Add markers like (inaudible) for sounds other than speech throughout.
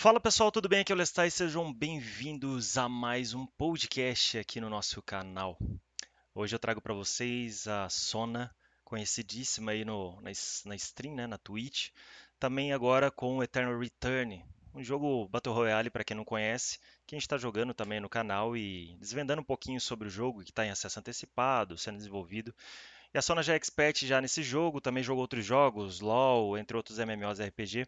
Fala pessoal, tudo bem? Aqui é o Lestai, sejam bem-vindos a mais um podcast aqui no nosso canal. Hoje eu trago para vocês a Sona, conhecidíssima aí no, na, na stream, né, na Twitch, também agora com Eternal Return, um jogo Battle Royale para quem não conhece, que a gente está jogando também no canal e desvendando um pouquinho sobre o jogo que está em acesso antecipado, sendo desenvolvido. E a Sona já é expert já nesse jogo, também jogou outros jogos, LoL, entre outros MMOs RPG.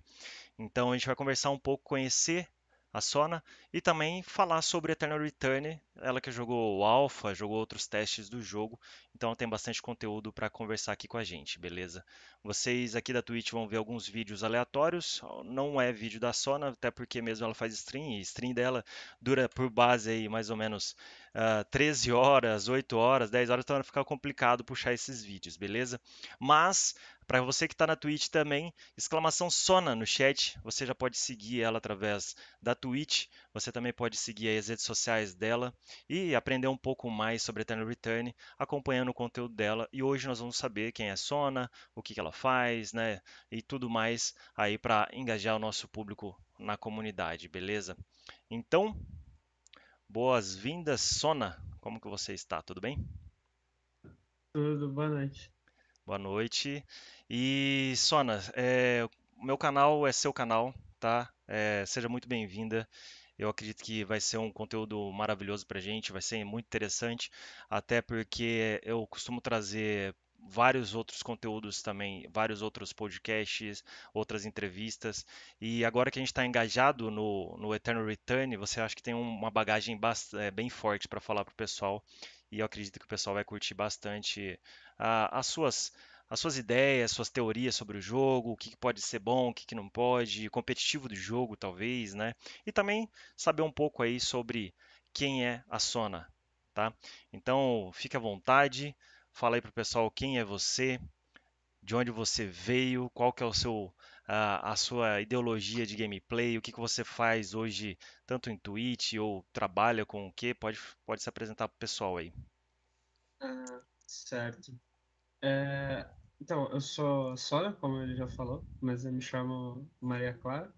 Então a gente vai conversar um pouco, conhecer a Sona, e também falar sobre Eternal Return, ela que jogou o Alpha, jogou outros testes do jogo, então tem bastante conteúdo para conversar aqui com a gente, beleza? Vocês aqui da Twitch vão ver alguns vídeos aleatórios, não é vídeo da Sona, até porque mesmo ela faz stream, e stream dela dura por base aí mais ou menos uh, ah, 13 horas, 8 horas, 10 horas, então vai ficar complicado puxar esses vídeos, beleza? Mas para você que está na Twitch também, exclamação Sona no chat. Você já pode seguir ela através da Twitch. Você também pode seguir as redes sociais dela e aprender um pouco mais sobre Eternal Return, acompanhando o conteúdo dela. E hoje nós vamos saber quem é Sona, o que, que ela faz, né? E tudo mais aí para engajar o nosso público na comunidade, beleza? Então, boas-vindas, Sona. Como que você está? Tudo bem? Tudo, boa noite. Boa noite. E Sona, é, meu canal é seu canal, tá? É, seja muito bem-vinda. Eu acredito que vai ser um conteúdo maravilhoso para gente, vai ser muito interessante, até porque eu costumo trazer vários outros conteúdos também, vários outros podcasts, outras entrevistas. E agora que a gente está engajado no, no Eternal Return, você acha que tem uma bagagem é, bem forte para falar para o pessoal e eu acredito que o pessoal vai curtir bastante ah, as suas as suas ideias, suas teorias sobre o jogo, o que pode ser bom, o que não pode, competitivo do jogo, talvez, né? E também saber um pouco aí sobre quem é a Sona, tá? Então, fique à vontade, fala aí pro pessoal quem é você, de onde você veio, qual que é o seu a, ah, a sua ideologia de gameplay, o que, que você faz hoje, tanto em Twitch ou trabalha com o que, pode, pode se apresentar pro pessoal aí. Ah, certo. É, então, eu sou Sora, como ele já falou, mas eu me chamo Maria Clara.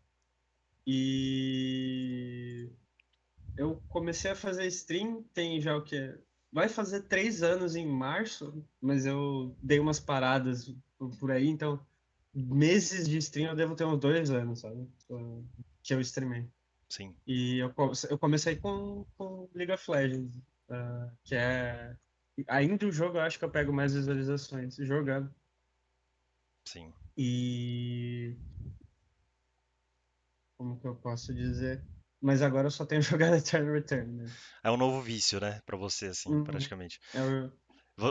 E eu comecei a fazer stream tem já o quê? Vai fazer três anos em março, mas eu dei umas paradas por aí, então meses de stream eu devo ter uns dois anos, sabe? Que eu streamei. Sim. E eu, eu comecei com, com League of Legends, uh, que é Ainda o jogo eu acho que eu pego mais visualizações jogando. Sim. E. Como que eu posso dizer? Mas agora eu só tenho (laughs) jogado Eternal Return. Né? É um novo vício, né? Pra você, assim, uhum. praticamente. É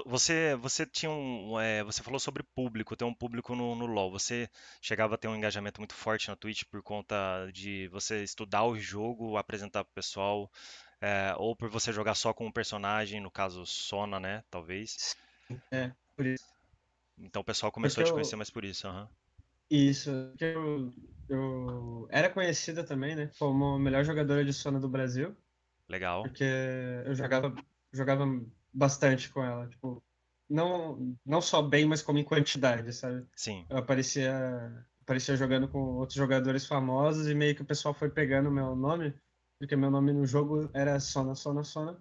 você, você tinha um, é, você falou sobre público, tem um público no, no, LoL. Você chegava a ter um engajamento muito forte na Twitch por conta de você estudar o jogo, apresentar pro pessoal, é, ou por você jogar só com um personagem, no caso Sona, né? Talvez. É, por isso. Então o pessoal começou Porque a te conhecer eu... mais por isso, aham. Uhum. Isso, eu, eu era conhecida também, né? Como a melhor jogadora de Sona do Brasil. Legal. Porque eu jogava, jogava bastante com ela. Tipo, não, não só bem, mas como em quantidade, sabe? Sim. Eu aparecia, aparecia jogando com outros jogadores famosos e meio que o pessoal foi pegando o meu nome porque meu nome no jogo era Sona, Sona, Sona.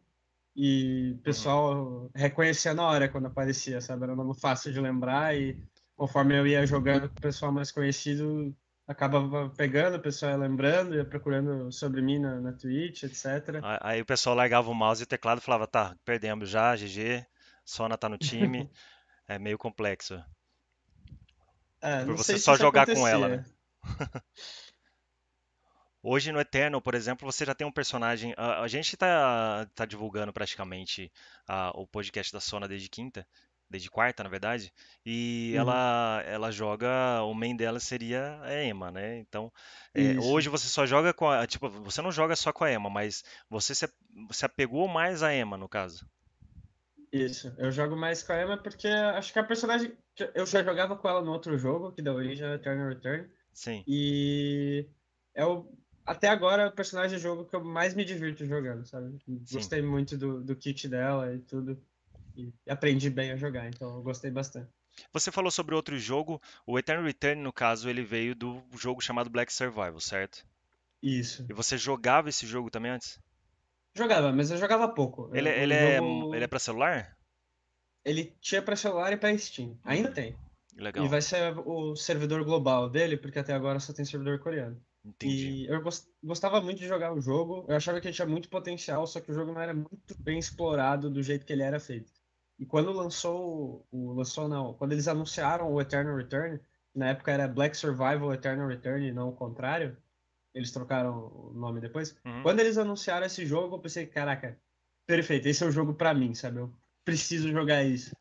E o uhum. pessoal uhum. reconhecia na hora quando aparecia, sabe? Era um nome fácil de lembrar e conforme eu ia jogando com o pessoal mais conhecido, acabava pegando, o pessoal ia lembrando, ia procurando sobre mim na, na Twitch, etc. Aí o pessoal largava o mouse e o teclado e falava, tá, perdemos já, GG, Sona tá no time. (laughs) é meio complexo. É, Por você só jogar com ela, né? (laughs) Hoje no Eternal, por exemplo, você já tem um personagem. A, a gente está tá divulgando praticamente a, o podcast da Sona desde quinta, desde quarta, na verdade. E uhum. ela, ela joga. O main dela seria a Emma, né? Então, é, hoje você só joga com a. Tipo, você não joga só com a Emma, mas você se, se apegou mais a Emma, no caso. Isso, eu jogo mais com a Emma porque acho que a personagem. Eu já jogava com ela no outro jogo, que da origem a Eternal Return. Sim. E é o até agora, é o personagem do jogo que eu mais me divirto jogando, sabe? Sim. Gostei muito do, do kit dela e tudo. E aprendi bem a jogar, então eu gostei bastante. Você falou sobre outro jogo, o Eternal Return, no caso, ele veio do jogo chamado Black Survival, certo? Isso. E você jogava esse jogo também antes? Jogava, mas eu jogava pouco. Ele, é ele é jogo... é, ele é pra celular? Ele tinha pra celular e pra Steam. Ainda tem. Legal. E vai ser o servidor global dele, porque até agora só tem servidor coreano. Entendi. E eu gostava muito de jogar o jogo, eu achava que ele tinha muito potencial, só que o jogo não era muito bem explorado do jeito que ele era feito. E quando lançou o lançou não, quando eles anunciaram o Eternal Return, na época era Black Survival Eternal Return e não o contrário, eles trocaram o nome depois. Uhum. Quando eles anunciaram esse jogo, eu pensei, caraca, perfeito, esse é o jogo para mim, sabe? Eu preciso jogar isso.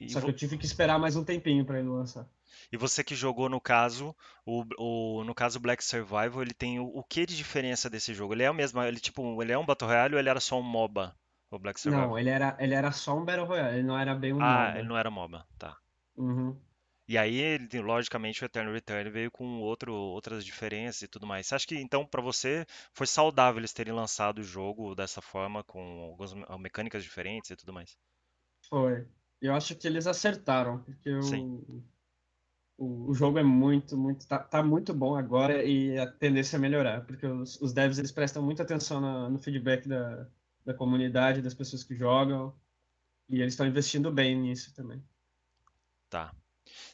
E Só vou... que eu tive que esperar mais um tempinho para ele lançar. E você que jogou no caso, o, o no caso Black Survival, ele tem o, o, que de diferença desse jogo? Ele é o mesmo, ele tipo, ele é um Battle Royale ou ele era só um MOBA? O Black Survival? Não, ele era, ele era só um Battle Royale, ele não era bem um ah, MOBA. ele não era MOBA, tá. Uhum. E aí, logicamente, o Eternal Return veio com outro, outras diferenças e tudo mais. Você acha que, então, para você, foi saudável eles terem lançado o jogo dessa forma, com algumas mecânicas diferentes e tudo mais? Foi. Eu acho que eles acertaram, porque sim o, o jogo é muito, muito. Tá, tá, muito bom agora e a tendência é melhorar, porque os, os devs eles prestam muita atenção na, no feedback da, da comunidade, das pessoas que jogam. E eles estão investindo bem nisso também. Tá.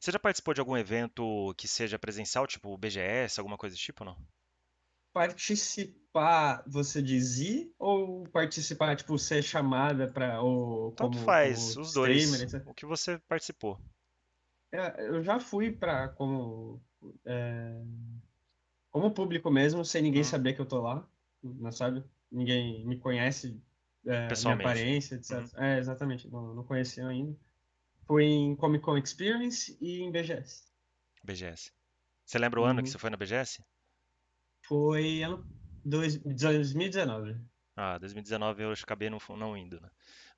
Você já participou de algum evento que seja presencial, tipo BGS, alguma coisa do tipo, não? Participar, você diz ir, ou participar, tipo, ser chamada para ou Tanto como, faz, os streamer, dois. Etc. O que você participou. É, eu já fui para como é, como público mesmo, sem ninguém uhum. saber que eu tô lá, não né, sabe? Ninguém me conhece, é, minha aparência, etc. Uhum. É, exatamente, não, não conheciam ainda. Fui em Comic Con Experience e em BGS. BGS. Você lembra o uhum. ano que uhum. você foi na BGS? Foi ano dois, 2019. Ah, 2019 eu acabei não, não indo, né?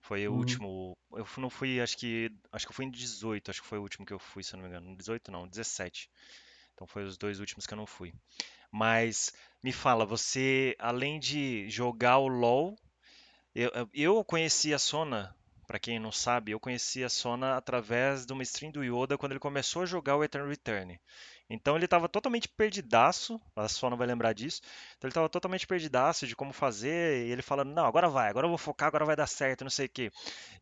Foi o uhum. último. Eu não fui, acho que. Acho que eu fui em 18, acho que foi o último que eu fui, se eu não me engano. 18 não, 17. Então foi os dois últimos que eu não fui. Mas me fala, você, além de jogar o LOL, eu, eu conheci a Sona, para quem não sabe, eu conheci a Sona através de uma stream do Yoda quando ele começou a jogar o Eternal Return. Então ele estava totalmente perdidaço, a não vai lembrar disso. Então ele estava totalmente perdidaço de como fazer, e ele falando, não, agora vai, agora eu vou focar, agora vai dar certo, não sei o quê.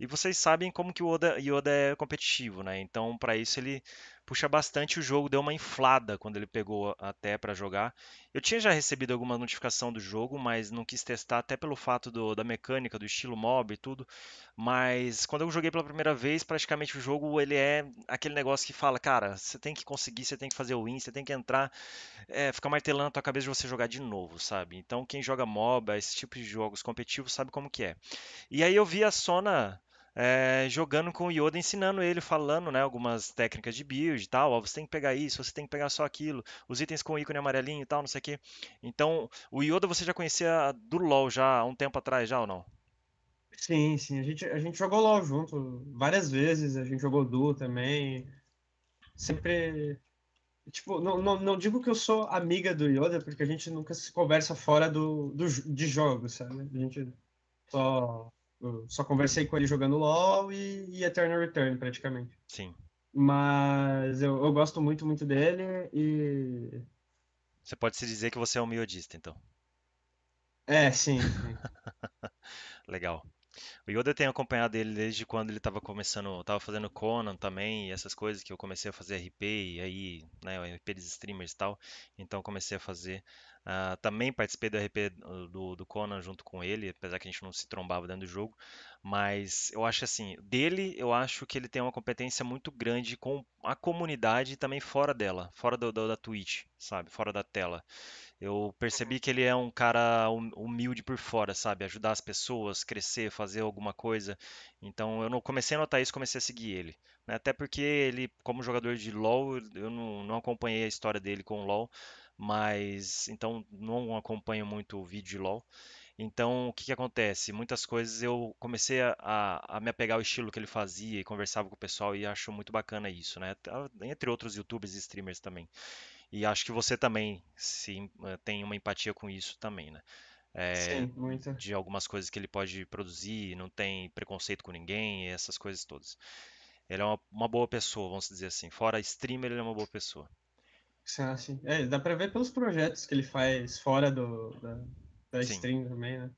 E vocês sabem como que o Oda, Yoda é competitivo, né? Então para isso ele puxa bastante o jogo, deu uma inflada quando ele pegou até para jogar. Eu tinha já recebido alguma notificação do jogo, mas não quis testar até pelo fato do, da mecânica, do estilo mob e tudo. Mas quando eu joguei pela primeira vez, praticamente o jogo ele é aquele negócio que fala, cara, você tem que conseguir, você tem que fazer o win, você tem que entrar, é, ficar martelando a tua cabeça de você jogar de novo, sabe? Então quem joga mob, esse tipo de jogos competitivos sabe como que é. E aí eu vi a Sona é, jogando com o Yoda, ensinando ele, falando né, algumas técnicas de build e tal. Ó, você tem que pegar isso, você tem que pegar só aquilo, os itens com ícone amarelinho e tal, não sei o quê. Então, o Yoda você já conhecia do LoL já há um tempo atrás, já ou não? Sim, sim. A gente, a gente jogou LoL junto várias vezes, a gente jogou Duo também. Sempre. Tipo, não, não, não digo que eu sou amiga do Yoda, porque a gente nunca se conversa fora do, do, de jogo, sabe? A gente só só conversei com ele jogando LoL e, e Eternal Return, praticamente. Sim. Mas eu, eu, gosto muito, muito dele e. Você pode se dizer que você é um miodista, então. É, sim. sim. (laughs) Legal. O Yoda tem acompanhado ele desde quando ele estava começando, estava fazendo Conan também, e essas coisas que eu comecei a fazer RP, e aí, né, o RP dos streamers e tal. Então comecei a fazer. Uh, também participei do RP do, do, Conan junto com ele, apesar que a gente não se trombava dentro do jogo. Mas eu acho assim, dele eu acho que ele tem uma competência muito grande com a comunidade e também fora dela, fora do, do, da Twitch, sabe? Fora da tela. Eu percebi que ele é um cara hum, humilde por fora, sabe? Ajudar as pessoas, crescer, fazer alguma coisa. Então eu não comecei a notar isso, comecei a seguir ele. Né? Até porque ele, como jogador de LoL, eu não, não acompanhei a história dele com o LoL, mas então não acompanho muito o vídeo de LoL. Então, o que, que, acontece? Muitas coisas eu comecei a, a, a, me apegar ao estilo que ele fazia e conversava com o pessoal e acho muito bacana isso, né? Tá, entre outros youtubers e streamers também. E acho que você também se, eh, tem uma empatia com isso também, né? É, Sim, muito. De algumas coisas que ele pode produzir, não tem preconceito com ninguém, essas coisas todas. Ele é uma, uma boa pessoa, vamos dizer assim. Fora streamer, ele é uma boa pessoa. Sim, assim. É, dá pra ver pelos projetos que ele faz fora do, da, da stream também, né?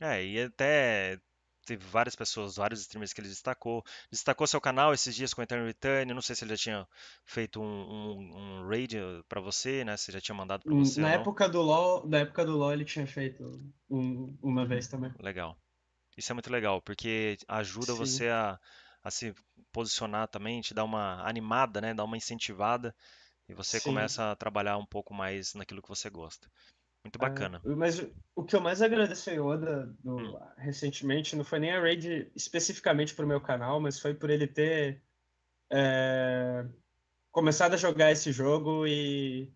É, e até teve várias pessoas, vários streamers que ele destacou. Destacou seu canal esses dias com o Eternal Return. Não sei se ele já tinha feito um, um, um raid para você, né? Se já tinha mandado para hum, você. Na época, do LoL, na época do LoL, ele tinha feito um, uma vez também. Legal. Isso é muito legal, porque ajuda Sim. você a, a se posicionar também, te dá uma animada, né? Dá uma incentivada. E você Sim. começa a trabalhar um pouco mais naquilo que você gosta. Muito ah, bacana. É, mas o que eu mais agradeço a Yoda do, hum. recentemente não foi nem a raid especificamente pro meu canal, mas foi por ele ter é, começado a jogar esse jogo e,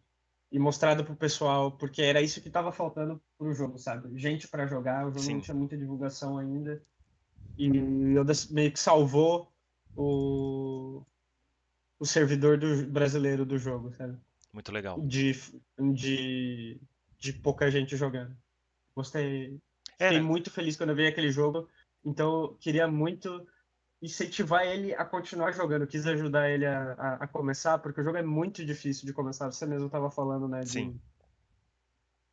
e mostrado pro pessoal, porque era isso que estava faltando pro jogo, sabe? Gente para jogar, o jogo Sim. não tinha muita divulgação ainda. E Yoda meio que salvou o, o servidor do, brasileiro do jogo, sabe? Muito legal. De, de de pouca gente jogando. Gostei. Fiquei é, né? muito feliz quando eu vi aquele jogo. Então, queria muito incentivar ele a continuar jogando. Quis ajudar ele a, a, a, começar, porque o jogo é muito difícil de começar. Você mesmo estava falando, né? De, Sim.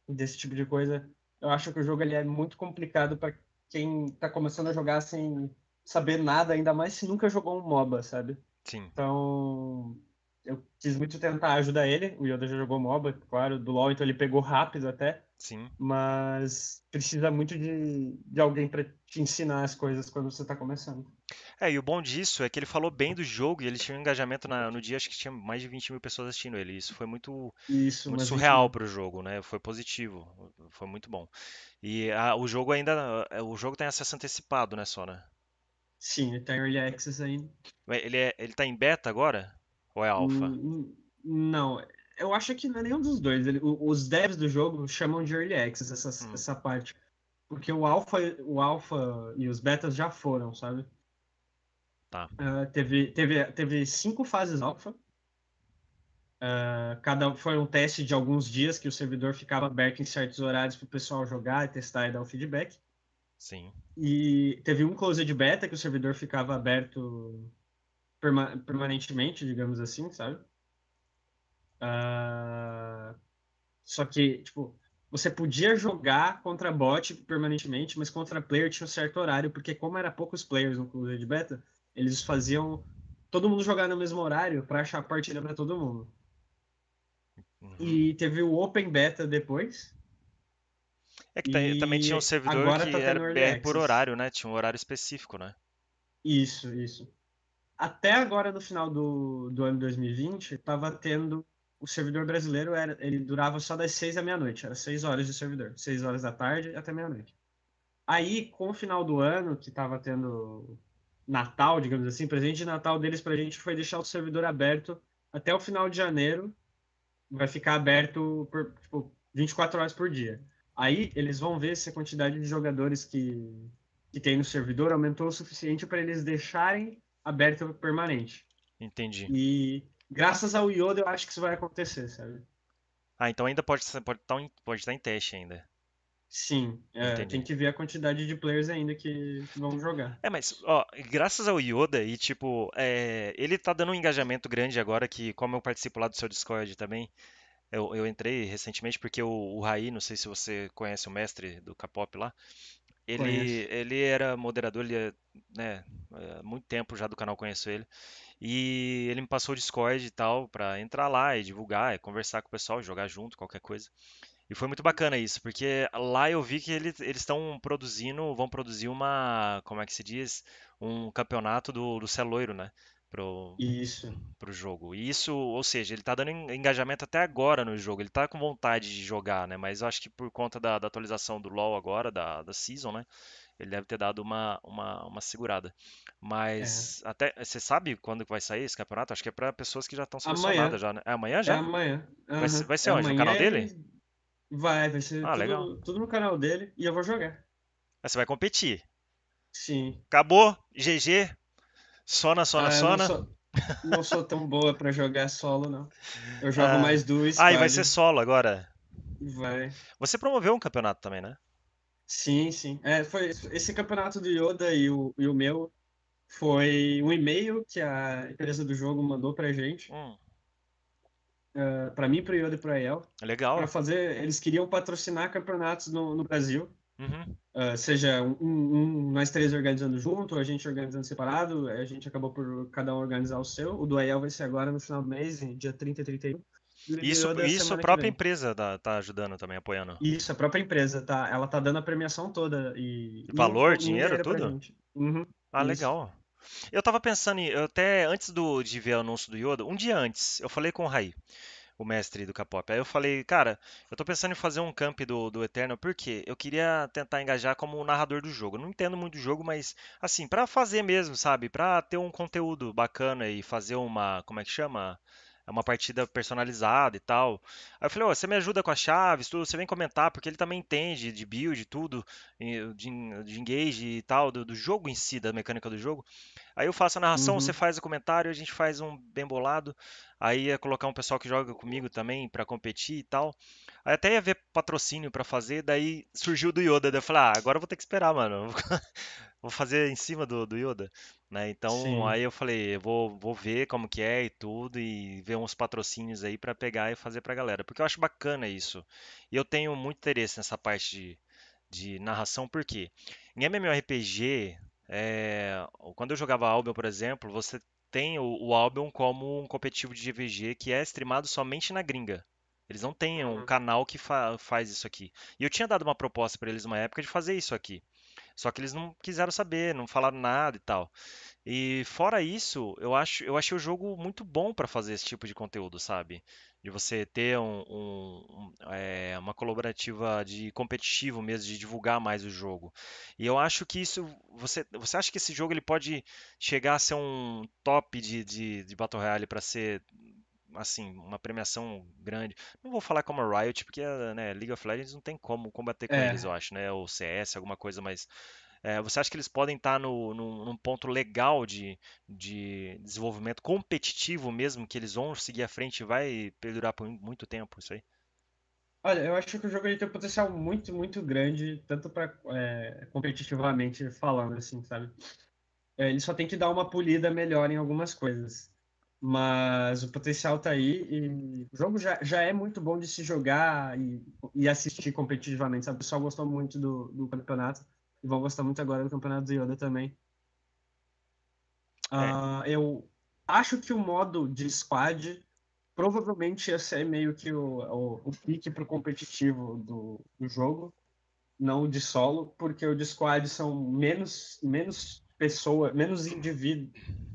Desse tipo de coisa. Eu acho que o jogo ele é muito complicado para quem está começando a jogar sem saber nada, ainda mais se nunca jogou um MOBA, sabe? Sim. Então, eu quis muito tentar ajudar ele. O Yoda já jogou MOBA, claro, do LoL, então ele pegou rápido até. Sim. Mas precisa muito de, de alguém para te ensinar as coisas quando você está começando. É, e o bom disso é que ele falou bem do jogo e ele tinha um engajamento na, no dia, acho que tinha mais de 20 mil pessoas assistindo ele. Isso foi muito, Isso, muito surreal para o jogo, né? Foi positivo, foi muito bom. E a, o jogo ainda, é, o jogo tem acesso antecipado, né, Sona? Né? Sim, ele tá em Early Access ainda. Ele, é, ele tá em beta agora? Ou é alfa? Hum, não, eu acho que não é nenhum dos dois. Ele, os devs do jogo chamam de early access essa, hum. essa parte. Porque o alfa o alpha e os betas já foram, sabe? Tá. Uh, teve, teve, teve cinco fases alfa. Uh, cada foi um teste de alguns dias que o servidor ficava aberto em certos horários para o pessoal jogar, testar e dar o feedback. Sim. E teve um close de beta que o servidor ficava aberto perma permanentemente, digamos assim, sabe? Uh, só que, tipo, você podia jogar contra bot permanentemente, mas contra player tinha um certo horário, porque como era poucos players no clube de beta, eles faziam todo mundo jogar no mesmo horário para achar a partida para todo mundo. Uhum. E teve o Open Beta depois. É que e... também tinha um servidor que tá era BR por horário, né? Tinha um horário específico, né? Isso, isso até agora, no final do, do ano 2020, estava tendo. O servidor brasileiro era, ele durava só das seis à meia-noite, era seis horas de servidor, seis horas da tarde até meia-noite. Aí, com o final do ano, que estava tendo Natal, digamos assim, presente de Natal deles para a gente foi deixar o servidor aberto até o final de janeiro. Vai ficar aberto por tipo, 24 horas por dia. Aí eles vão ver se a quantidade de jogadores que, que tem no servidor aumentou o suficiente para eles deixarem aberto permanente. Entendi. E graças ao Yoda eu acho que isso vai acontecer, sabe? Ah, então ainda pode, pode, estar, tá em, pode estar em teste ainda. Sim, é, tem que ver a quantidade de players ainda que vão jogar. É, mas, ó, graças ao Yoda e, tipo, é, ele tá dando um engajamento grande agora que, como eu participo lá do seu Discord também, eu, eu entrei recentemente porque o, o Rai, não sei se você conhece o mestre do K-pop lá, ele, ele era moderador, ele é, né, há é, muito tempo já do canal conheço ele. E ele me passou o Discord e tal para entrar lá e divulgar, e conversar com o pessoal, jogar junto, qualquer coisa. E foi muito bacana isso, porque lá eu vi que ele, eles estão produzindo, vão produzir uma, como é que se diz? Um campeonato do, do Celoiro, é né? pro, isso. pro jogo. E isso, ou seja, ele tá dando engajamento até agora no jogo. Ele tá com vontade de jogar, né? Mas eu acho que por conta da, da atualização do LoL agora, da, da Season, né? Ele deve ter dado uma, uma, uma segurada. Mas é. até. Você sabe quando vai sair esse campeonato? Acho que é para pessoas que já estão selecionadas já, né? É amanhã já? É amanhã. Uhum. Vai, vai, ser é onde? No canal dele? Vai, vai ser ah, tudo, tudo no canal dele e eu vou jogar. Mas você vai competir. Sim. Acabou? GG? Sona, Sona, ah, Sona. Não sou, não sou, tão boa para jogar solo, não. Eu (laughs) jogo ah, mais duas. Ah, e vai ser solo agora? Vai. Você promoveu um campeonato também, né? Sim, sim. É, foi esse campeonato do Yoda e o, e o meu foi um e-mail que a empresa do jogo mandou pra gente. Hum. Uh, ah, para mim, para Yoda e para El. Legal. Para fazer, eles queriam patrocinar campeonatos no, no Brasil. Uh, seja um, um, nós três organizando junto, a gente organizando separado, eh, a gente acabou por cada um organizar o seu. O do AEL vai ser agora no final do mês, dia 30 e 31. isso, isso a própria empresa tá, tá, ajudando também, apoiando. Isso, a própria empresa, tá? Ela tá dando a premiação toda. e Valor, e, dinheiro, tudo? Uhum, ah, isso. legal. Eu tava pensando, em, até antes do, de ver o anúncio do Yoda, um dia antes, eu falei com o Raí o mestre do K-pop. Aí eu falei, cara, eu tô pensando em fazer um camp do, do Eternal, porque eu queria tentar engajar como narrador do jogo. Eu não entendo muito do jogo, mas assim, para fazer mesmo, sabe? Para ter um conteúdo bacana e fazer uma, como é que chama? é uma partida personalizada e tal. Aí eu falei, oh, você me ajuda com as chaves, tudo, você vem comentar, porque ele também entende de build, tudo, de, de engage e tal, do, do, jogo em si, da mecânica do jogo. Aí eu faço a narração, uhum. você faz o comentário, a gente faz um bem bolado. Aí ia colocar um pessoal que joga comigo também para competir e tal. Aí até ia ver patrocínio para fazer, daí surgiu do Yoda. Daí eu falei, ah, agora eu vou ter que esperar, mano. (laughs) vou fazer em cima do, do Yoda. Né? Então Sim. aí eu falei, vou, vou ver como que é e tudo, e ver uns patrocínios aí para pegar e fazer pra galera. Porque eu acho bacana isso. E eu tenho muito interesse nessa parte de, de narração, porque em MMORPG, é, eh, quando eu jogava Albion, por exemplo, você tem o, o Albion como um competitivo de GVG que é streamado somente na gringa. Eles não têm um uhum. canal que fa faz isso aqui. E eu tinha dado uma proposta para eles uma época de fazer isso aqui. Só que eles não quiseram saber, não falaram nada e tal. E fora isso, eu acho, eu achei o jogo muito bom para fazer esse tipo de conteúdo, sabe? de você ter um, um, um, é, uma colaborativa de competitivo mesmo, de divulgar mais o jogo. E eu acho que isso. Você, você acha que esse jogo ele pode chegar a ser um top de, de, de Battle Royale para ser assim, uma premiação grande. Não vou falar como a Riot, porque né, League of Legends não tem como combater com é. eles, eu acho, né? Ou CS, alguma coisa mais é, você acha que eles podem estar tá no, no, num ponto legal de, de desenvolvimento competitivo mesmo, que eles vão seguir à frente e vai perdurar por muito tempo isso aí? Olha, eu acho que o jogo ele tem um potencial muito, muito grande, tanto para é, competitivamente falando, assim, sabe? É, ele só tem que dar uma polida melhor em algumas coisas. Mas o potencial tá aí e o jogo já, já é muito bom de se jogar e, e assistir competitivamente, sabe? O pessoal gostou muito do, do campeonato. E vão gostar muito agora do Campeonato do Yoda também. É. Uh, eu acho que o modo de squad provavelmente ia ser meio que o, o, o pique pro competitivo do, do jogo, não o de solo, porque o de squad são menos, menos pessoas, menos indivíduos,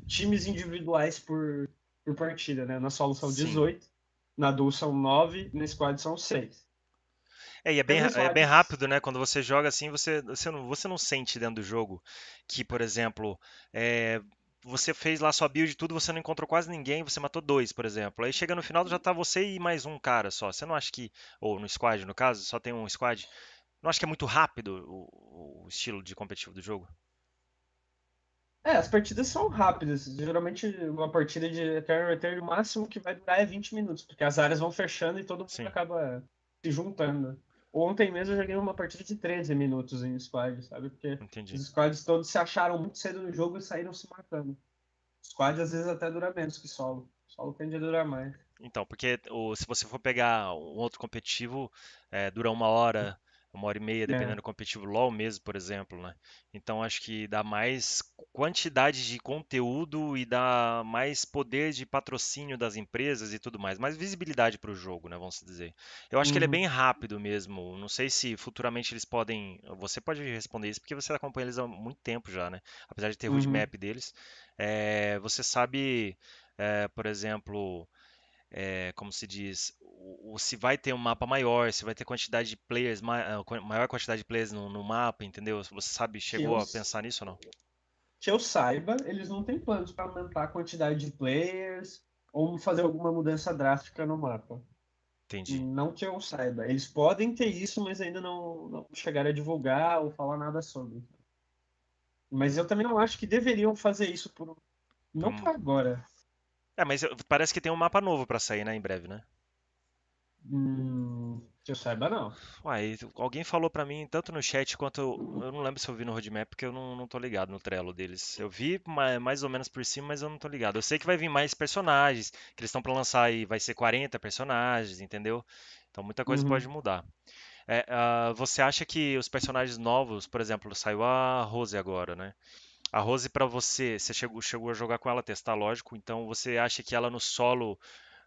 times individuais por, por partida, né? Na solo são Sim. 18, na duo são 9, na squad são 6. É, e é, é bem, é bem rápido, né? Quando você joga assim, você, você, não, você não sente dentro do jogo que, por exemplo, é, você fez lá sua build e tudo, você não encontrou quase ninguém, você matou dois, por exemplo. Aí chega no final, já tá você e mais um cara só. Você não acha que, ou no squad, no caso, só tem um squad. Não acha que é muito rápido o, o estilo de competitivo do jogo? É, as partidas são rápidas. Geralmente uma partida de Eternal Return, o máximo que vai durar é 20 minutos, porque as áreas vão fechando e todo mundo Sim. acaba se juntando. Ontem mesmo eu joguei uma partida de 13 minutos em squad, sabe? Porque Entendi. os squads todos se acharam muito cedo no jogo e saíram se matando. Squad às vezes até dura menos que solo. Solo tende a durar mais. Então, porque o, se você for pegar um outro competitivo, é, dura uma hora, uma hora e meia, é. dependendo é. do competitivo LOL mesmo, por exemplo, né? Então acho que dá mais quantidade de conteúdo e dá mais poder de patrocínio das empresas e tudo mais, mais visibilidade para o jogo, né? Vamos dizer. Eu acho que ele é uhum. bem rápido mesmo. Não sei se futuramente eles podem. Você pode responder isso porque você acompanha eles há muito tempo já, né? Apesar de ter o uhum. roadmap deles, é... você sabe, é, por exemplo, eh, como se diz o, se vai ter um mapa maior, se vai ter quantidade de players, ah, maior quantidade de players no, no mapa, entendeu? Você sabe, chegou eu, a pensar nisso ou não? Que eu saiba, eles não têm planos para aumentar a quantidade de players ou fazer alguma mudança drástica no mapa. Entendi. Não que eu saiba. Eles podem ter isso, mas ainda não, não chegaram a divulgar ou falar nada sobre. Mas eu também não acho que deveriam fazer isso por. Não hum. por agora. É, mas parece que tem um mapa novo para sair, né, em breve, né? Hum, que eu saiba, não. Uai, alguém falou pra mim, tanto no chat quanto. Eu, eu não lembro se eu vi no roadmap, porque eu não, não tô ligado no Trello deles. Eu vi mais, mais ou menos por cima, mas eu não tô ligado. Eu sei que vai vir mais personagens, que eles estão pra lançar aí, vai ser 40 personagens, entendeu? Então muita coisa uhum. pode mudar. É, uh, você acha que os personagens novos, por exemplo, saiu a Rose agora, né? A Rose, pra você, você chegou, chegou a jogar com ela, testar, lógico, então você acha que ela no solo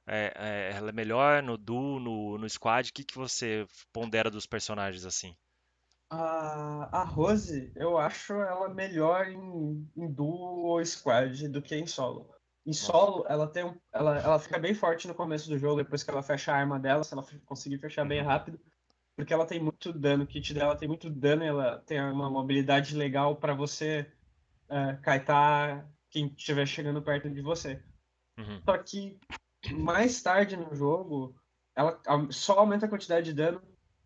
é, é, ela é melhor no duo, no, no squad? O que, que você pondera dos personagens assim? A, a Rose, eu acho ela melhor em, em duo ou squad do que em solo. Em solo, ela tem um, ela, ela fica bem forte no começo do jogo, depois que ela fecha a arma dela, se ela conseguir fechar bem uhum. rápido, porque ela tem muito dano, o kit dela tem muito dano, ela tem uma mobilidade legal para você uh, kaitar quem estiver chegando perto de você. Uhum. Só que mais tarde no jogo, ela só aumenta a quantidade de dano,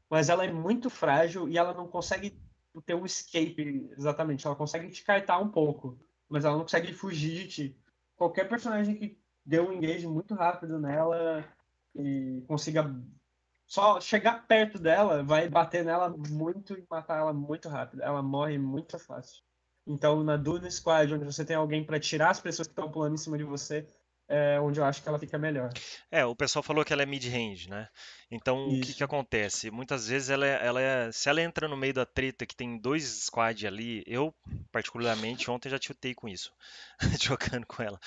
mas ela é muito frágil e ela não consegue ter um escape exatamente. Ela consegue te cartar um pouco, mas ela não consegue fugir de ti. Qualquer personagem que dê um engage muito rápido nela e consiga só chegar perto dela, vai bater nela muito e matar ela muito rápido. Ela morre muito fácil. Então, na Duna Squad, onde você tem alguém para tirar as pessoas que estão pulando em cima de você, é onde eu acho que ela fica melhor. É, o pessoal falou que ela é mid-range, né? Então, Isso. o que, que acontece? Muitas vezes, ela, é, ela é, se ela entra no meio da treta que tem dois squad ali, eu, particularmente, ontem já tiltei com isso, (laughs) jogando com ela.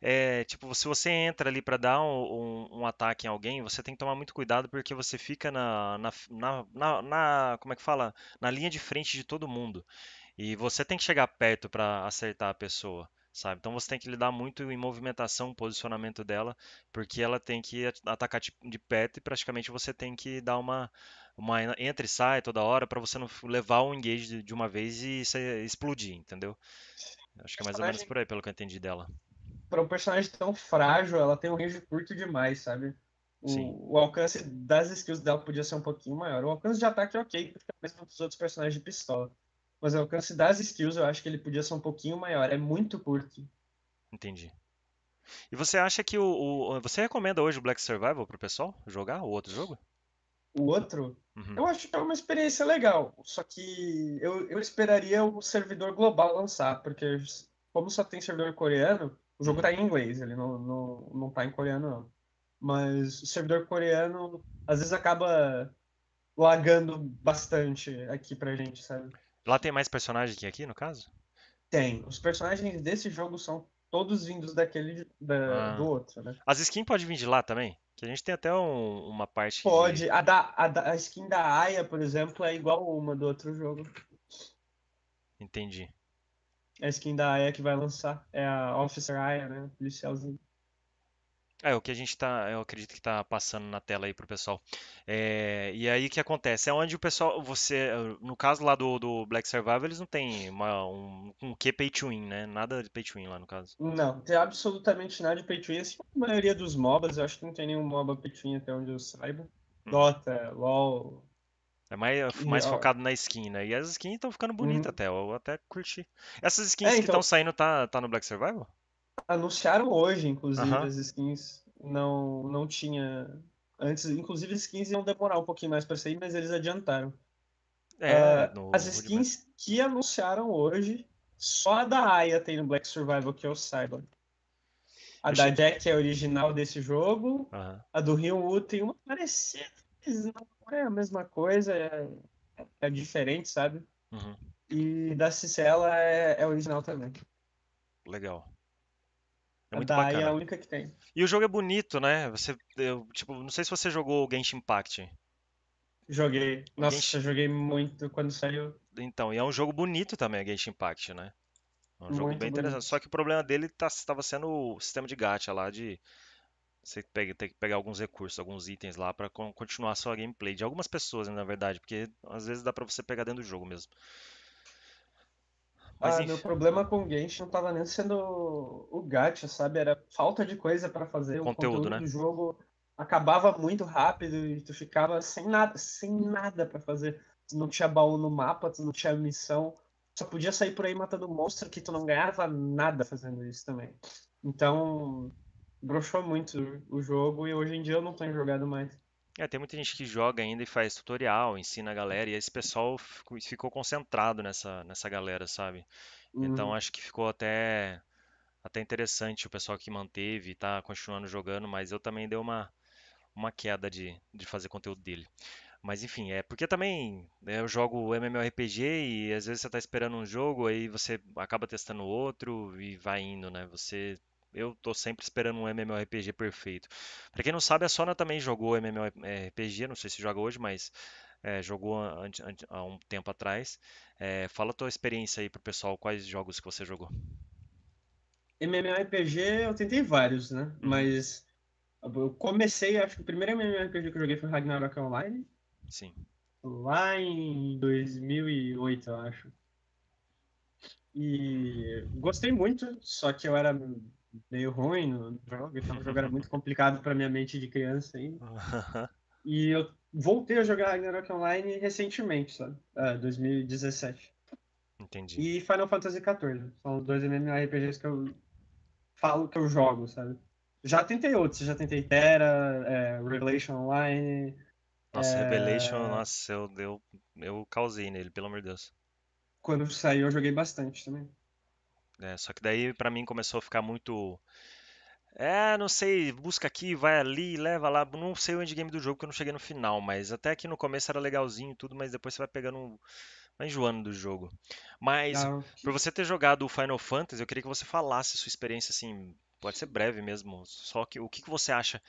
É, tipo, se você entra ali para dar um, um, um, ataque em alguém, você tem que tomar muito cuidado porque você fica na, na, na, na, na como é que fala? Na linha de frente de todo mundo. E você tem que chegar perto para acertar a pessoa sabe? Então você tem que lidar muito em movimentação, posicionamento dela, porque ela tem que atacar de perto e praticamente você tem que dar uma uma entra e sai toda hora para você não levar o engage de uma vez e explodir, entendeu? Acho que é mais ou menos por aí, pelo que eu entendi dela. Para um personagem tão frágil, ela tem um range curto demais, sabe? O, o, alcance das skills dela podia ser um pouquinho maior. O alcance de ataque é ok, porque é mesmo dos outros personagens de pistola mas é o alcance das skills eu acho que ele podia ser um pouquinho maior, é muito curto. Entendi. E você acha que o, o você recomenda hoje o Black Survival pro pessoal jogar o outro jogo? O outro? Uhum. Eu acho que é uma experiência legal, só que eu, eu esperaria o servidor global lançar, porque como só tem servidor coreano, o jogo tá em uhum. inglês, ele não, não, não tá em coreano não. Mas o servidor coreano às vezes acaba lagando bastante aqui pra gente, sabe? Lá tem mais personagem que aqui, no caso? Tem. Os personagens desse jogo são todos vindos daquele da, ah. do outro, né? As skins podem vir de lá também? Que a gente tem até um, uma parte. Pode. A, da, a, da, a skin da Aya, por exemplo, é igual uma do outro jogo. Entendi. A skin da Aya que vai lançar é a Officer Aya, né? Policialzinho. É o que a gente tá, eu acredito que tá passando na tela aí pro pessoal. É, e aí o que acontece? É onde o pessoal, você, no caso lá do, do Black Survival, eles não tem uma, um, um que pay to win, né? Nada de pay to win lá no caso. Não, tem absolutamente nada de pay to win. Assim, a maioria dos MOBAs, eu acho que não tem nenhum MOBA pay to win até onde eu saiba. Hum. Dota, LoL. É, é mais, mais focado na skin, né? E as skins estão ficando bonitas hum. até, eu até curti. Essas skins é, então... que estão saindo tá, tá no Black Survival? anunciaram hoje, inclusive, uh -huh. as skins. Não, não tinha. Antes, inclusive, as skins iam demorar um pouquinho mais para sair, mas eles adiantaram. É, uh, as skins que anunciaram hoje, só a da Aya tem no Black Survival, que eu é saiba. A eu da cheguei... Jack é original desse jogo. A do Rio U tem uma parecida, mas não é a mesma coisa. É, é diferente, sabe? Uhum. E da Cicela é, é original também. Legal. É muito bacana. é a única que tem. E o jogo é bonito, né? Você, eu, tipo, não sei se você jogou o Genshin Impact. Joguei. Nossa, Genshin... eu joguei muito quando saiu. Então, e é um jogo bonito também, Genshin Impact, né? É um jogo muito bem bonito. interessante. Só que o problema dele estava tá, sendo o sistema de gacha lá de você pega, que pegar alguns recursos, alguns itens lá para continuar a sua gameplay. De algumas pessoas, né, na verdade, porque às vezes dá para você pegar dentro do jogo mesmo. Mas, ah, enfim. meu problema com o Genshin não tava nem sendo o gacha, sabe? Era falta de coisa para fazer. O conteúdo, o conteúdo né? do jogo acabava muito rápido e tu ficava sem nada, sem nada para fazer. Tu não tinha baú no mapa, tu não tinha missão. Só podia sair por aí matando monstro que tu não ganhava nada fazendo isso também. Então, broxou muito o jogo e hoje em dia eu não tenho jogado mais. É, tem muita gente que joga ainda e faz tutorial, ensina a galera, e esse pessoal ficou, concentrado nessa, nessa galera, sabe? Então uhum. acho que ficou até, até interessante o pessoal que manteve e tá continuando jogando, mas eu também dei uma, uma queda de, de fazer conteúdo dele. Mas enfim, é porque também né, eu jogo MMORPG e às vezes você tá esperando um jogo, aí você acaba testando outro e vai indo, né? Você eu tô sempre esperando um MMORPG perfeito. Para quem não sabe, a Sona também jogou MMORPG, não sei se joga hoje, mas é, jogou há um tempo atrás. É, fala a tua experiência aí pro pessoal, quais jogos que você jogou? MMORPG eu tentei vários, né? Hum. Mas eu comecei, acho que o primeiro MMORPG que eu joguei foi Ragnarok Online. Sim. Lá em 2008, eu acho. E gostei muito, só que eu era meio ruim no jogo, então o jogo era muito complicado para minha mente de criança ainda. e eu voltei a jogar Ragnarok Online recentemente, sabe? Uh, é, 2017. Entendi. E Final Fantasy XIV. São os dois MMORPGs que eu falo que eu jogo, sabe? Já tentei outros, já tentei Terra, é, Revelation Online. Nossa, é... Revelation, nossa, eu, eu, eu causei nele, pelo amor de Deus. Quando saiu, eu joguei bastante também. Né? Só que daí para mim começou a ficar muito. É, não sei, busca aqui, vai ali, leva lá. Não sei o endgame do jogo que eu não cheguei no final, mas até que no começo era legalzinho e tudo, mas depois você vai pegando. Um... Vai enjoando do jogo. Mas, ah, por você ter jogado o Final Fantasy, eu queria que você falasse sua experiência, assim, pode ser breve mesmo. Só que o que, que você acha?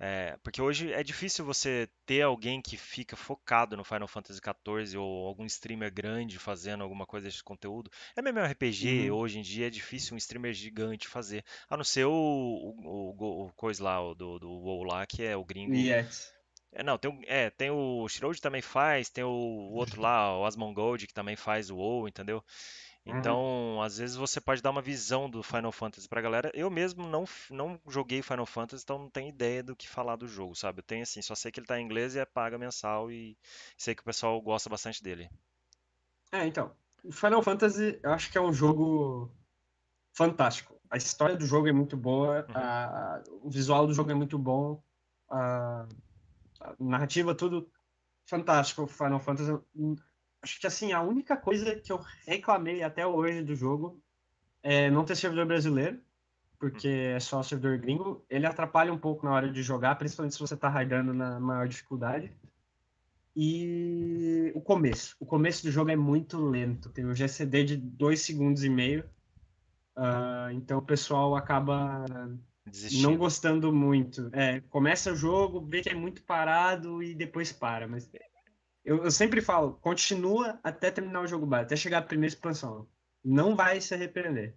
É, porque hoje é difícil você ter alguém que fica focado no Final Fantasy XIV ou algum streamer grande fazendo alguma coisa desse conteúdo. É MMORPG uhum. hoje em dia é difícil um streamer gigante fazer. A não ser o, o, o, o coisa lá, o do, do WoW lá, que é o gringo. Yes. É, não, tem, é, tem o Shirode também faz, tem o, o outro lá, o Asmongold, que também faz o WoW, entendeu? Uhum. Então, uhum. às vezes você pode dar uma visão do Final Fantasy pra galera. Eu mesmo não, não joguei Final Fantasy, então não tenho ideia do que falar do jogo, sabe? Eu tenho assim, só sei que ele tá em inglês e é paga mensal e sei que o pessoal gosta bastante dele. É, então. Final Fantasy, eu acho que é um jogo fantástico. A história do jogo é muito boa, uhum. a, o visual do jogo é muito bom, a, a narrativa, tudo fantástico. Final Fantasy acho que assim, a única coisa que eu reclamei até hoje do jogo é não ter servidor brasileiro, porque é só servidor gringo. Ele atrapalha um pouco na hora de jogar, principalmente se você tá raidando na maior dificuldade. E o começo. O começo do jogo é muito lento. Tem um GCD de 2 segundos e meio. Uh, então o pessoal acaba Desistindo. não gostando muito. É, começa o jogo, vê que é muito parado e depois para. Mas eu, eu sempre falo, continua até terminar o jogo base, até chegar à primeira expansão. Não vai se arrepender.